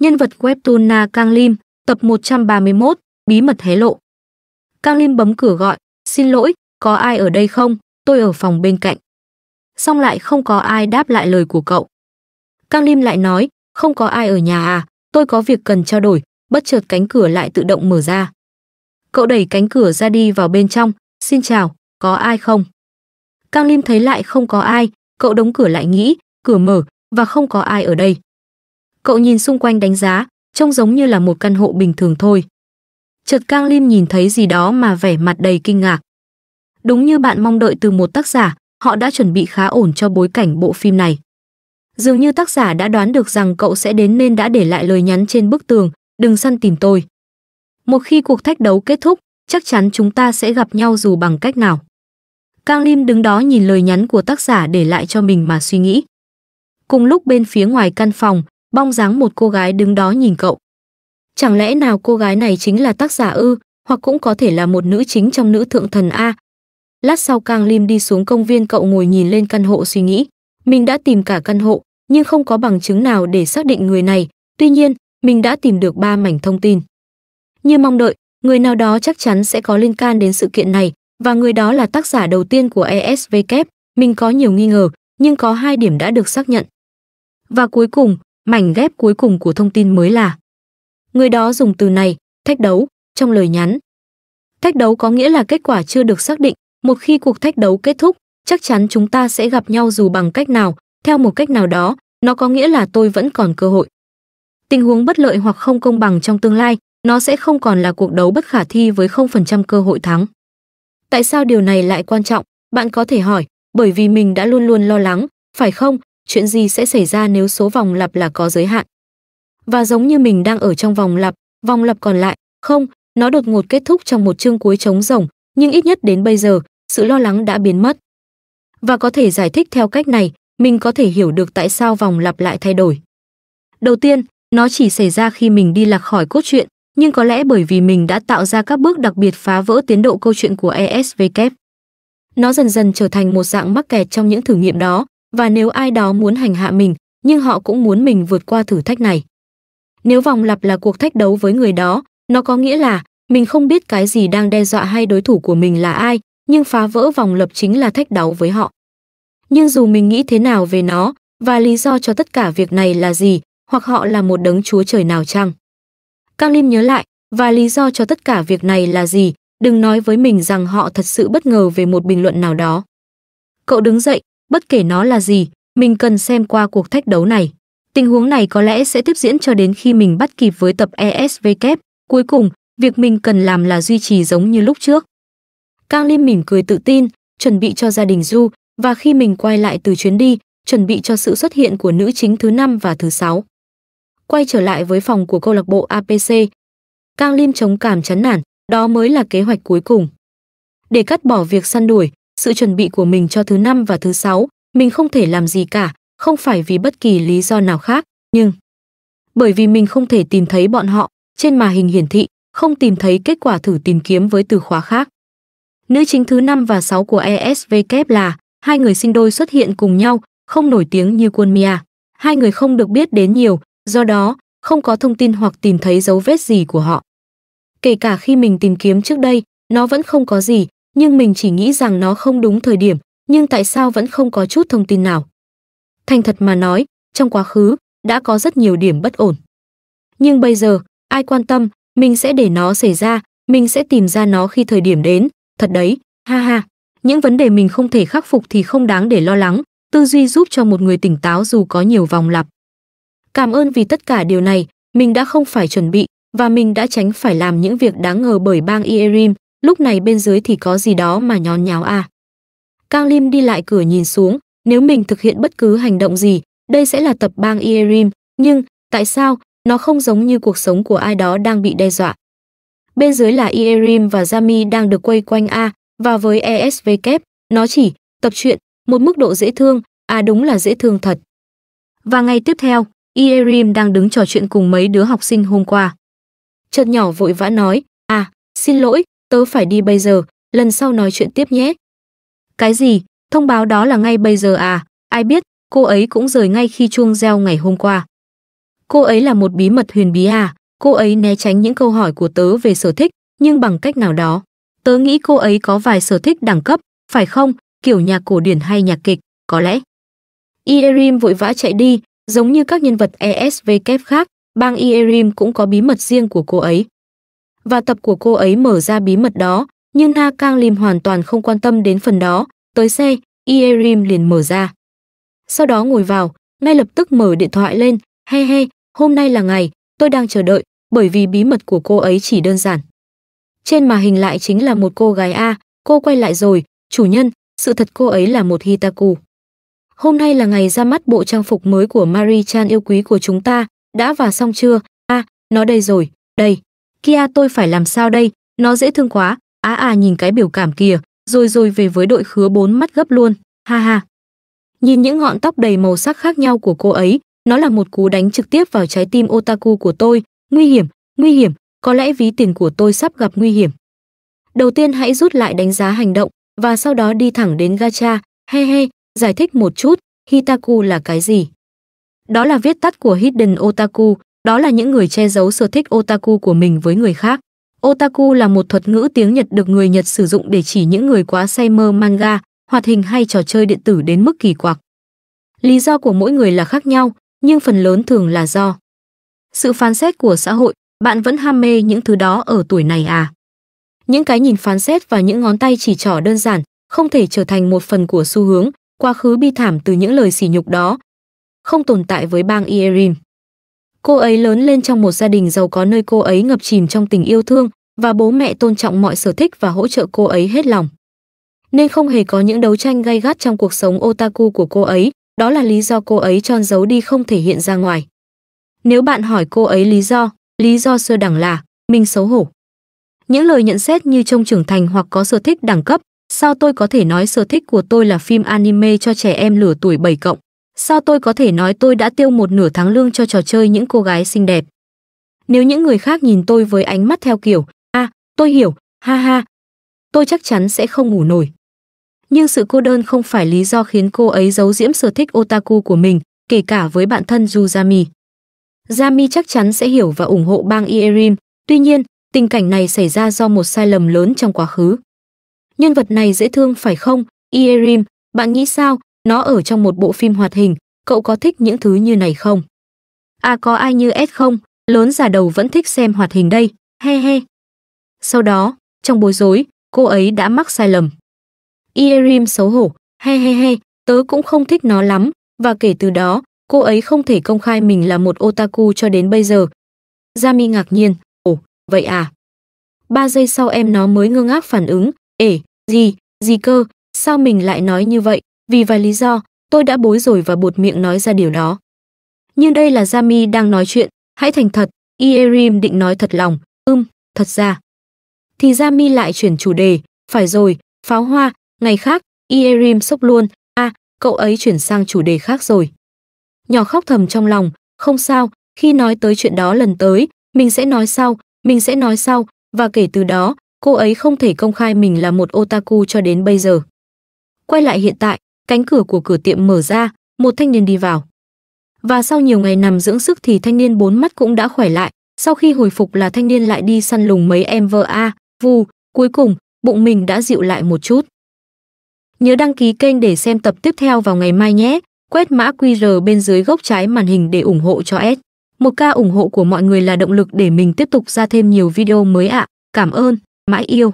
Nhân vật webtoon Na Kang Lim, tập 131, bí mật hé lộ. Kang Lim bấm cửa gọi, xin lỗi, có ai ở đây không, tôi ở phòng bên cạnh. Xong lại không có ai đáp lại lời của cậu. Kang Lim lại nói, không có ai ở nhà à, tôi có việc cần trao đổi, bất chợt cánh cửa lại tự động mở ra. Cậu đẩy cánh cửa ra đi vào bên trong, xin chào, có ai không? Kang Lim thấy lại không có ai, cậu đóng cửa lại nghĩ, cửa mở và không có ai ở đây. Cậu nhìn xung quanh đánh giá, trông giống như là một căn hộ bình thường thôi. Chợt Cang Lim nhìn thấy gì đó mà vẻ mặt đầy kinh ngạc. Đúng như bạn mong đợi từ một tác giả, họ đã chuẩn bị khá ổn cho bối cảnh bộ phim này. Dường như tác giả đã đoán được rằng cậu sẽ đến nên đã để lại lời nhắn trên bức tường, đừng săn tìm tôi. Một khi cuộc thách đấu kết thúc, chắc chắn chúng ta sẽ gặp nhau dù bằng cách nào. Cang Lim đứng đó nhìn lời nhắn của tác giả để lại cho mình mà suy nghĩ. Cùng lúc bên phía ngoài căn phòng, bong dáng một cô gái đứng đó nhìn cậu. Chẳng lẽ nào cô gái này chính là tác giả ư, hoặc cũng có thể là một nữ chính trong nữ thượng thần A. Lát sau Kang Lim đi xuống công viên cậu ngồi nhìn lên căn hộ suy nghĩ. Mình đã tìm cả căn hộ, nhưng không có bằng chứng nào để xác định người này. Tuy nhiên, mình đã tìm được ba mảnh thông tin. Như mong đợi, người nào đó chắc chắn sẽ có liên can đến sự kiện này và người đó là tác giả đầu tiên của ESVK. E mình có nhiều nghi ngờ, nhưng có hai điểm đã được xác nhận. Và cuối cùng, Mảnh ghép cuối cùng của thông tin mới là Người đó dùng từ này, thách đấu, trong lời nhắn. Thách đấu có nghĩa là kết quả chưa được xác định, một khi cuộc thách đấu kết thúc, chắc chắn chúng ta sẽ gặp nhau dù bằng cách nào, theo một cách nào đó, nó có nghĩa là tôi vẫn còn cơ hội. Tình huống bất lợi hoặc không công bằng trong tương lai, nó sẽ không còn là cuộc đấu bất khả thi với 0% cơ hội thắng. Tại sao điều này lại quan trọng? Bạn có thể hỏi, bởi vì mình đã luôn luôn lo lắng, phải không? chuyện gì sẽ xảy ra nếu số vòng lặp là có giới hạn. Và giống như mình đang ở trong vòng lặp, vòng lặp còn lại, không, nó đột ngột kết thúc trong một chương cuối trống rỗng, nhưng ít nhất đến bây giờ, sự lo lắng đã biến mất. Và có thể giải thích theo cách này, mình có thể hiểu được tại sao vòng lặp lại thay đổi. Đầu tiên, nó chỉ xảy ra khi mình đi lạc khỏi cốt truyện, nhưng có lẽ bởi vì mình đã tạo ra các bước đặc biệt phá vỡ tiến độ câu chuyện của ESVK. E nó dần dần trở thành một dạng mắc kẹt trong những thử nghiệm đó, và nếu ai đó muốn hành hạ mình, nhưng họ cũng muốn mình vượt qua thử thách này. Nếu vòng lặp là cuộc thách đấu với người đó, nó có nghĩa là mình không biết cái gì đang đe dọa hay đối thủ của mình là ai, nhưng phá vỡ vòng lập chính là thách đấu với họ. Nhưng dù mình nghĩ thế nào về nó và lý do cho tất cả việc này là gì, hoặc họ là một đấng chúa trời nào chăng. Cam Lim nhớ lại, và lý do cho tất cả việc này là gì, đừng nói với mình rằng họ thật sự bất ngờ về một bình luận nào đó. Cậu đứng dậy, bất kể nó là gì, mình cần xem qua cuộc thách đấu này. Tình huống này có lẽ sẽ tiếp diễn cho đến khi mình bắt kịp với tập ESW. Cuối cùng, việc mình cần làm là duy trì giống như lúc trước. Cang Lim mỉm cười tự tin, chuẩn bị cho gia đình Du và khi mình quay lại từ chuyến đi, chuẩn bị cho sự xuất hiện của nữ chính thứ năm và thứ sáu. Quay trở lại với phòng của câu lạc bộ APC, Cang Lim chống cảm chán nản, đó mới là kế hoạch cuối cùng. Để cắt bỏ việc săn đuổi, sự chuẩn bị của mình cho thứ năm và thứ sáu, mình không thể làm gì cả, không phải vì bất kỳ lý do nào khác, nhưng bởi vì mình không thể tìm thấy bọn họ, trên màn hình hiển thị, không tìm thấy kết quả thử tìm kiếm với từ khóa khác. Nữ chính thứ năm và sáu của ESVK là hai người sinh đôi xuất hiện cùng nhau, không nổi tiếng như Quân Mia. Hai người không được biết đến nhiều, do đó không có thông tin hoặc tìm thấy dấu vết gì của họ. Kể cả khi mình tìm kiếm trước đây, nó vẫn không có gì, nhưng mình chỉ nghĩ rằng nó không đúng thời điểm, nhưng tại sao vẫn không có chút thông tin nào. Thành thật mà nói, trong quá khứ, đã có rất nhiều điểm bất ổn. Nhưng bây giờ, ai quan tâm, mình sẽ để nó xảy ra, mình sẽ tìm ra nó khi thời điểm đến, thật đấy, ha ha. Những vấn đề mình không thể khắc phục thì không đáng để lo lắng, tư duy giúp cho một người tỉnh táo dù có nhiều vòng lặp. Cảm ơn vì tất cả điều này, mình đã không phải chuẩn bị và mình đã tránh phải làm những việc đáng ngờ bởi bang Ierim, lúc này bên dưới thì có gì đó mà nhón nháo à. Cao Lim đi lại cửa nhìn xuống, nếu mình thực hiện bất cứ hành động gì, đây sẽ là tập bang Ierim, nhưng tại sao nó không giống như cuộc sống của ai đó đang bị đe dọa? Bên dưới là Ierim và Jami đang được quay quanh A, và với ESV kép, nó chỉ tập truyện, một mức độ dễ thương, à đúng là dễ thương thật. Và ngày tiếp theo, Ierim đang đứng trò chuyện cùng mấy đứa học sinh hôm qua. Chợt nhỏ vội vã nói, à, xin lỗi, tớ phải đi bây giờ, lần sau nói chuyện tiếp nhé. Cái gì, thông báo đó là ngay bây giờ à, ai biết, cô ấy cũng rời ngay khi chuông reo ngày hôm qua. Cô ấy là một bí mật huyền bí à, cô ấy né tránh những câu hỏi của tớ về sở thích, nhưng bằng cách nào đó. Tớ nghĩ cô ấy có vài sở thích đẳng cấp, phải không, kiểu nhạc cổ điển hay nhạc kịch, có lẽ. Ierim vội vã chạy đi, giống như các nhân vật ESVK khác, bang Ierim cũng có bí mật riêng của cô ấy và tập của cô ấy mở ra bí mật đó, nhưng Na Kang Lim hoàn toàn không quan tâm đến phần đó, tới xe, Ierim liền mở ra. Sau đó ngồi vào, ngay lập tức mở điện thoại lên, he he, hôm nay là ngày, tôi đang chờ đợi, bởi vì bí mật của cô ấy chỉ đơn giản. Trên màn hình lại chính là một cô gái A, cô quay lại rồi, chủ nhân, sự thật cô ấy là một Hitaku. Hôm nay là ngày ra mắt bộ trang phục mới của Marie Chan yêu quý của chúng ta, đã và xong chưa? A, nó đây rồi, đây kia tôi phải làm sao đây nó dễ thương quá á à, à nhìn cái biểu cảm kìa rồi rồi về với đội khứa bốn mắt gấp luôn ha ha nhìn những ngọn tóc đầy màu sắc khác nhau của cô ấy nó là một cú đánh trực tiếp vào trái tim otaku của tôi nguy hiểm nguy hiểm có lẽ ví tiền của tôi sắp gặp nguy hiểm đầu tiên hãy rút lại đánh giá hành động và sau đó đi thẳng đến gacha he he giải thích một chút hitaku là cái gì đó là viết tắt của hidden otaku đó là những người che giấu sở thích otaku của mình với người khác. Otaku là một thuật ngữ tiếng Nhật được người Nhật sử dụng để chỉ những người quá say mê manga, hoạt hình hay trò chơi điện tử đến mức kỳ quặc. Lý do của mỗi người là khác nhau, nhưng phần lớn thường là do sự phán xét của xã hội, bạn vẫn ham mê những thứ đó ở tuổi này à? Những cái nhìn phán xét và những ngón tay chỉ trỏ đơn giản không thể trở thành một phần của xu hướng, quá khứ bi thảm từ những lời sỉ nhục đó. Không tồn tại với bang Ierim. Cô ấy lớn lên trong một gia đình giàu có nơi cô ấy ngập chìm trong tình yêu thương và bố mẹ tôn trọng mọi sở thích và hỗ trợ cô ấy hết lòng. Nên không hề có những đấu tranh gay gắt trong cuộc sống otaku của cô ấy, đó là lý do cô ấy tròn giấu đi không thể hiện ra ngoài. Nếu bạn hỏi cô ấy lý do, lý do sơ đẳng là mình xấu hổ. Những lời nhận xét như trông trưởng thành hoặc có sở thích đẳng cấp, sao tôi có thể nói sở thích của tôi là phim anime cho trẻ em lửa tuổi 7 cộng. Sao tôi có thể nói tôi đã tiêu một nửa tháng lương cho trò chơi những cô gái xinh đẹp? Nếu những người khác nhìn tôi với ánh mắt theo kiểu, a, à, tôi hiểu, ha ha, tôi chắc chắn sẽ không ngủ nổi. Nhưng sự cô đơn không phải lý do khiến cô ấy giấu diễm sở thích otaku của mình, kể cả với bạn thân Yuzami. Yami chắc chắn sẽ hiểu và ủng hộ bang Ierim, tuy nhiên, tình cảnh này xảy ra do một sai lầm lớn trong quá khứ. Nhân vật này dễ thương phải không, Ierim, bạn nghĩ sao, nó ở trong một bộ phim hoạt hình, cậu có thích những thứ như này không? À có ai như S không, lớn già đầu vẫn thích xem hoạt hình đây, he he. Sau đó, trong bối rối, cô ấy đã mắc sai lầm. Ierim xấu hổ, he he he, tớ cũng không thích nó lắm, và kể từ đó, cô ấy không thể công khai mình là một otaku cho đến bây giờ. Jami ngạc nhiên, ồ, vậy à? Ba giây sau em nó mới ngơ ngác phản ứng, ể, gì, gì cơ, sao mình lại nói như vậy? Vì vài lý do, tôi đã bối rồi và buột miệng nói ra điều đó. Nhưng đây là Jami đang nói chuyện, hãy thành thật, Ierim định nói thật lòng, ưm, thật ra. Thì Jami lại chuyển chủ đề, phải rồi, pháo hoa, ngày khác, Ierim sốc luôn, a, à, cậu ấy chuyển sang chủ đề khác rồi. Nhỏ khóc thầm trong lòng, không sao, khi nói tới chuyện đó lần tới, mình sẽ nói sau, mình sẽ nói sau, và kể từ đó, cô ấy không thể công khai mình là một otaku cho đến bây giờ. Quay lại hiện tại, cánh cửa của cửa tiệm mở ra, một thanh niên đi vào. Và sau nhiều ngày nằm dưỡng sức thì thanh niên bốn mắt cũng đã khỏe lại, sau khi hồi phục là thanh niên lại đi săn lùng mấy em vợ a, vù, cuối cùng, bụng mình đã dịu lại một chút. Nhớ đăng ký kênh để xem tập tiếp theo vào ngày mai nhé, quét mã QR bên dưới góc trái màn hình để ủng hộ cho S. Một ca ủng hộ của mọi người là động lực để mình tiếp tục ra thêm nhiều video mới ạ. À. Cảm ơn, mãi yêu.